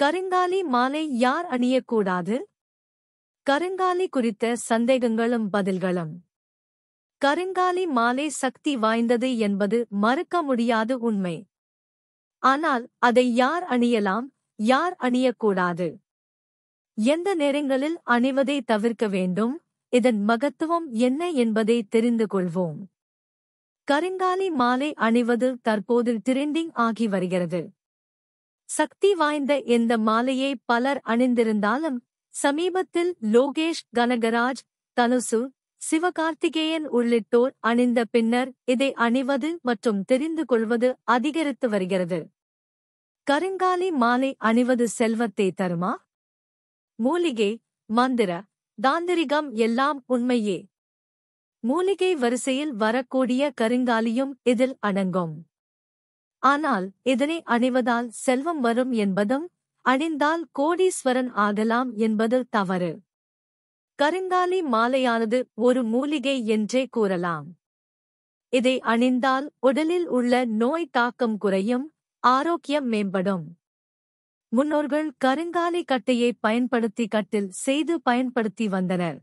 கருங்காலி மாலை யார் அணியக்கூடாது கருங்காலி குறித்த சந்தேகங்களும் பதில்களும் கருங்காலி மாலை சக்தி வாய்ந்தது என்பது மறுக்க முடியாத உண்மை ஆனால் அதை யார் அணியலாம் யார் அணியக்கூடாது எந்த நேரங்களில் அணிவதை தவிர்க்க வேண்டும் இதன் மகத்துவம் என்ன என்பதை தெரிந்து கொள்வோம் கருங்காலி மாலை அணிவது தற்போது ட்ரெண்டிங் ஆகி வருகிறது சக்தி வாய்ந்த இந்த மாலையை பலர் அணிந்திருந்தாலும் சமீபத்தில் லோகேஷ் கனகராஜ் தனுசு சிவகார்த்திகேயன் உள்ளிட்டோர் அணிந்த பின்னர் இதை அணிவது மற்றும் தெரிந்து கொள்வது அதிகரித்து வருகிறது கருங்காலி மாலை அணிவது செல்வத்தை தருமா மூலிகை மந்திர தாந்திரிகம் எல்லாம் உண்மையே மூலிகை வரிசையில் வரக்கூடிய கருங்காலியும் இதில் அடங்கும் ஆனால் இதனை அணிவதால் செல்வம் வரும் என்பதும் அணிந்தால் கோடீஸ்வரன் ஆகலாம் என்பது தவறு கருங்காலி மாலையானது ஒரு மூலிகை என்றே கூறலாம் இதை அணிந்தால் உடலில் உள்ள நோய் தாக்கம் குறையும் ஆரோக்கியம் மேம்படும் முன்னோர்கள் கருங்காலி கட்டையை பயன்படுத்தி கட்டில் செய்து பயன்படுத்தி வந்தனர்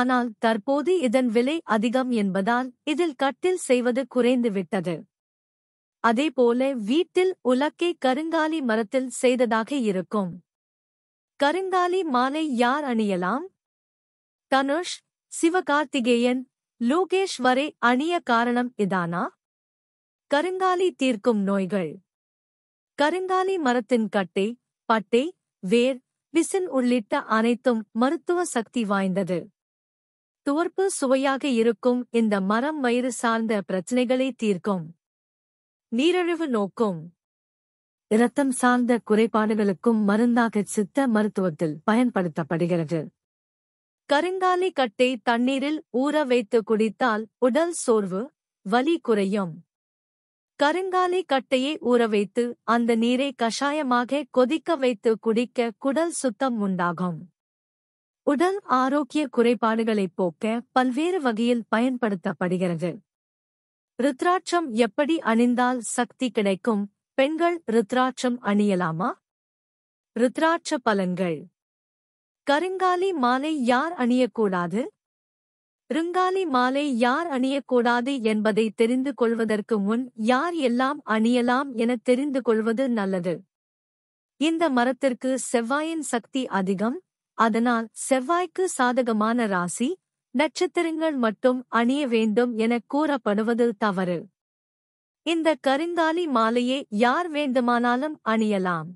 ஆனால் தற்போது இதன் விலை அதிகம் என்பதால் இதில் கட்டில் செய்வது குறைந்துவிட்டது அதேபோல வீட்டில் உலக்கை கருங்காலி மரத்தில் செய்ததாக இருக்கும் கருங்காலி மாலை யார் அணியலாம் தனுஷ் சிவகார்த்திகேயன் லோகேஷ் வரை அணிய காரணம் இதானா கருங்காலி தீர்க்கும் நோய்கள் கருங்காலி மரத்தின் கட்டை பட்டை வேர் விசின் உள்ளிட்ட அனைத்தும் மருத்துவ சக்தி வாய்ந்தது துவர்ப்பு சுவையாக இருக்கும் இந்த மரம் வயிறு சார்ந்த பிரச்சினைகளை தீர்க்கும் நீரிழிவு நோக்கும் இரத்தம் சார்ந்த குறைபாடுகளுக்கும் மருந்தாக சித்த மருத்துவத்தில் பயன்படுத்தப்படுகிறது கருங்காலி கட்டை தண்ணீரில் ஊற வைத்து குடித்தால் உடல் சோர்வு வலி குறையும் கருங்காலி கட்டையை ஊற வைத்து அந்த நீரை கஷாயமாக கொதிக்க வைத்து குடிக்க குடல் சுத்தம் உண்டாகும் உடல் ஆரோக்கிய குறைபாடுகளை போக்க பல்வேறு வகையில் பயன்படுத்தப்படுகிறது ருத்ராட்சம் எப்படி அணிந்தால் சக்தி கிடைக்கும் பெண்கள் ருத்ராட்சம் அணியலாமா ருத்ராட்ச பலன்கள் கருங்காலி மாலை யார் அணியக்கூடாது ருங்காலி மாலை யார் அணியக்கூடாது என்பதை தெரிந்து கொள்வதற்கு முன் யார் எல்லாம் அணியலாம் என தெரிந்து கொள்வது நல்லது இந்த மரத்திற்கு செவ்வாயின் சக்தி அதிகம் அதனால் செவ்வாய்க்கு சாதகமான ராசி நட்சத்திரங்கள் மட்டும் அணிய வேண்டும் என கூறப்படுவது தவறு இந்த கருங்காலி மாலையே யார் வேண்டுமானாலும் அணியலாம்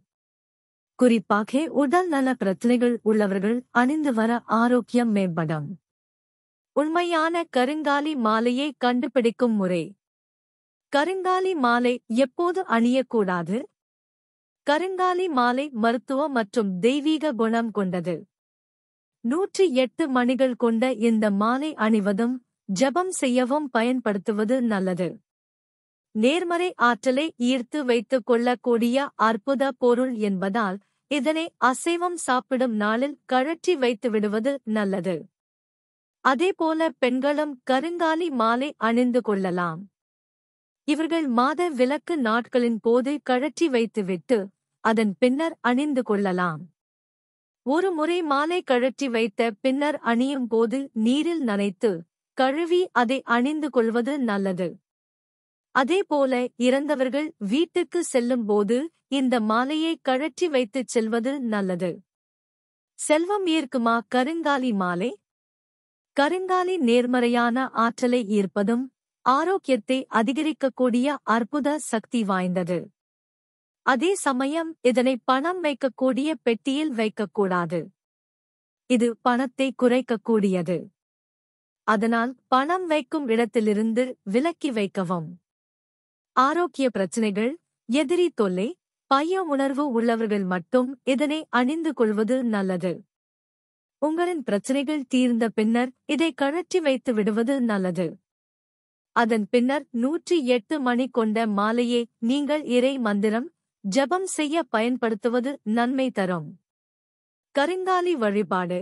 குறிப்பாக உடல் நல பிரச்சனைகள் உள்ளவர்கள் அணிந்து வர ஆரோக்கியம் மேம்படும் உண்மையான கருங்காலி மாலையை கண்டுபிடிக்கும் முறை கருங்காலி மாலை எப்போது அணியக்கூடாது கருங்காலி மாலை மருத்துவ மற்றும் தெய்வீக குணம் கொண்டது நூற்றி எட்டு மணிகள் கொண்ட இந்த மாலை அணிவதும் ஜபம் செய்யவும் பயன்படுத்துவது நல்லது நேர்மறை ஆற்றலை ஈர்த்து வைத்துக் கொள்ளக்கூடிய அற்புத பொருள் என்பதால் இதனை அசைவம் சாப்பிடும் நாளில் கழற்றி வைத்து விடுவது நல்லது அதேபோல பெண்களும் கருங்காலி மாலை அணிந்து கொள்ளலாம் இவர்கள் மாத விலக்கு நாட்களின் போது கழற்றி வைத்துவிட்டு அதன் பின்னர் அணிந்து கொள்ளலாம் ஒரு முறை மாலை கழற்றி வைத்த பின்னர் அணியும் போது நீரில் நனைத்து கழுவி அதை அணிந்து கொள்வது நல்லது அதேபோல இறந்தவர்கள் வீட்டுக்கு செல்லும் போது இந்த மாலையை கழற்றி வைத்துச் செல்வது நல்லது செல்வம் ஈர்க்குமா கருங்காலி மாலை கருங்காலி நேர்மறையான ஆற்றலை ஈர்ப்பதும் ஆரோக்கியத்தை அதிகரிக்கக்கூடிய அற்புத சக்தி வாய்ந்தது அதே சமயம் இதனை பணம் வைக்கக்கூடிய பெட்டியில் வைக்கக்கூடாது இது பணத்தை குறைக்கக்கூடியது அதனால் பணம் வைக்கும் இடத்திலிருந்து விலக்கி வைக்கவும் ஆரோக்கிய பிரச்சினைகள் எதிரி தொல்லை பைய உணர்வு உள்ளவர்கள் மட்டும் இதனை அணிந்து கொள்வது நல்லது உங்களின் பிரச்சினைகள் தீர்ந்த பின்னர் இதை கழற்றி வைத்து விடுவது நல்லது அதன் பின்னர் நூற்றி எட்டு மணி கொண்ட மாலையே நீங்கள் இறை மந்திரம் ஜபம் செய்ய பயன்படுத்துவது நன்மை தரும் கருங்காலி வழிபாடு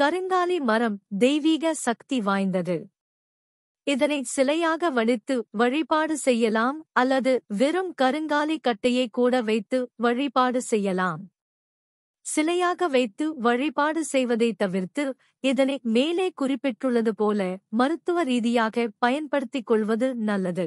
கருங்காலி மரம் தெய்வீக சக்தி வாய்ந்தது இதனை சிலையாக வடித்து வழிபாடு செய்யலாம் அல்லது வெறும் கருங்காலி கட்டையை கூட வைத்து வழிபாடு செய்யலாம் சிலையாக வைத்து வழிபாடு செய்வதை தவிர்த்து இதனை மேலே குறிப்பிட்டுள்ளது போல மருத்துவ ரீதியாக பயன்படுத்திக் கொள்வது நல்லது